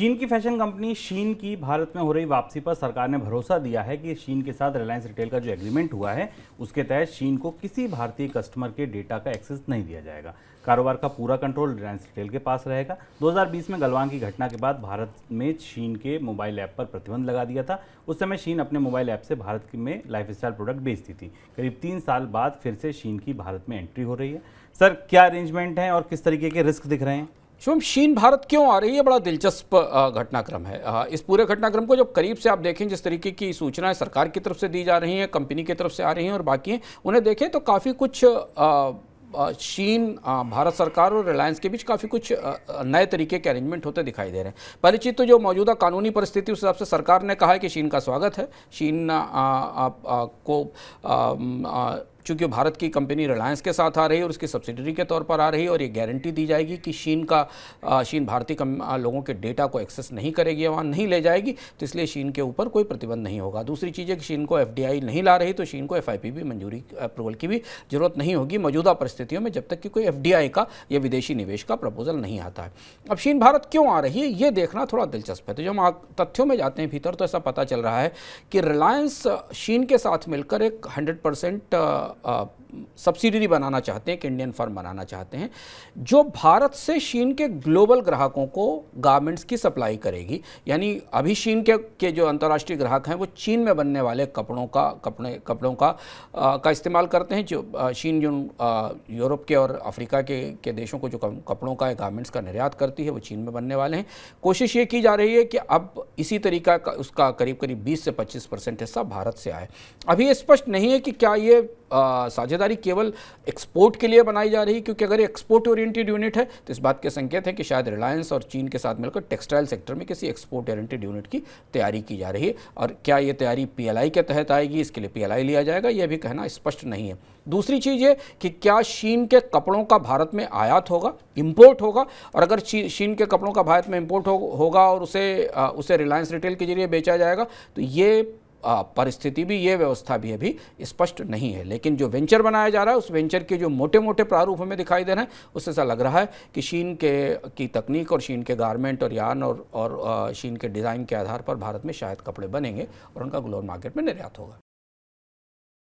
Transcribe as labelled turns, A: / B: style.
A: चीन की fashion company शीन की भारत में हो रही वापसी पर सरकार ने भरोसा दिया है कि शीन के साथ रिलायंस रिटेल का जो एग्रीमेंट हुआ है उसके तहत शीन को किसी भारतीय कस्टमर के डेटा का एक्सेस नहीं दिया जाएगा कारोबार का पूरा कंट्रोल रिलायंस रिटेल के पास रहेगा 2020 में गलवान की घटना के बाद भारत में शीन के मोबाइल ऐप पर प्रतिबंध लगा दिया था उस समय शीन अपने मोबाइल ऐप से भारत में लाइफ प्रोडक्ट बेचती थी करीब तीन साल बाद फिर से शीन की भारत में एंट्री हो रही है सर क्या अरेंजमेंट है और किस तरीके के रिस्क दिख रहे हैं शुभम शीन भारत क्यों आ रही है बड़ा दिलचस्प
B: घटनाक्रम है इस पूरे घटनाक्रम को जब करीब से आप देखें जिस तरीके की सूचनाएं सरकार की तरफ से दी जा रही हैं कंपनी की तरफ से आ रही हैं और बाकी उन्हें देखें तो काफ़ी कुछ चीन भारत सरकार और रिलायंस के बीच काफ़ी कुछ नए तरीके के अरेंजमेंट होते दिखाई दे रहे हैं पहली चीज़ तो जो मौजूदा कानूनी परिस्थिति उस हिसाब से सरकार ने कहा है कि चीन का स्वागत है चीन को चूंकि भारत की कंपनी रिलायंस के साथ आ रही है और उसकी सब्सिडरी के तौर पर आ रही है और ये गारंटी दी जाएगी कि शीन का शीन भारतीय लोगों के डेटा को एक्सेस नहीं करेगी वहाँ नहीं ले जाएगी तो इसलिए शीन के ऊपर कोई प्रतिबंध नहीं होगा दूसरी चीज़ है कि शीन को एफ नहीं ला रही तो शीन को एफ भी मंजूरी अप्रूवल की भी जरूरत नहीं होगी मौजूदा परिस्थितियों में जब तक कि कोई एफ का या विदेशी निवेश का प्रपोजल नहीं आता है अब शीन भारत क्यों आ रही है ये देखना थोड़ा दिलचस्प है तो जब हम तथ्यों में जाते हैं भीतर तो ऐसा पता चल रहा है कि रिलायंस शीन के साथ मिलकर एक हंड्रेड परसेंट सब्सिडरी बनाना चाहते हैं एक इंडियन फर्म बनाना चाहते हैं जो भारत से शीन के ग्लोबल ग्राहकों को गारमेंट्स की सप्लाई करेगी यानी अभी शीन के के जो अंतर्राष्ट्रीय ग्राहक हैं वो चीन में बनने वाले कपड़ों का कपड़े कपड़ों का आ, का इस्तेमाल करते हैं जो आ, शीन जो यूरोप के और अफ्रीका के के देशों को जो कपड़ों का गारमेंट्स का निर्यात करती है वो चीन में बनने वाले हैं कोशिश ये की जा रही है कि अब इसी तरीका उसका करीब करीब बीस से पच्चीस परसेंट हिस्सा भारत से आए अभी स्पष्ट नहीं है कि क्या ये साझेदारी केवल एक्सपोर्ट के लिए बनाई जा रही है क्योंकि अगर एक्सपोर्ट ओरिएंटेड यूनिट है तो इस बात के संकेत है कि शायद रिलायंस और चीन के साथ मिलकर टेक्सटाइल सेक्टर में किसी एक्सपोर्ट ओरिएंटेड यूनिट की तैयारी की जा रही है और क्या ये तैयारी पीएलआई के तहत आएगी इसके लिए पीएलआई लिया जाएगा यह भी कहना स्पष्ट नहीं है दूसरी चीज़ ये कि क्या शीन के कपड़ों का भारत में आयात होगा इम्पोर्ट होगा और अगर शीन के कपड़ों का भारत में इम्पोर्ट होगा और उसे उसे रिलायंस रिटेल के जरिए बेचा जाएगा तो ये परिस्थिति भी ये व्यवस्था भी अभी स्पष्ट नहीं है लेकिन जो वेंचर बनाया जा रहा है उस वेंचर के जो मोटे मोटे प्रारूप हमें दिखाई दे रहे हैं उससे ऐसा लग रहा है कि शीन के की तकनीक और शीन के गारमेंट और यान और और शीन के डिज़ाइन के आधार पर भारत में शायद कपड़े बनेंगे और उनका ग्लोबल मार्केट में निर्यात होगा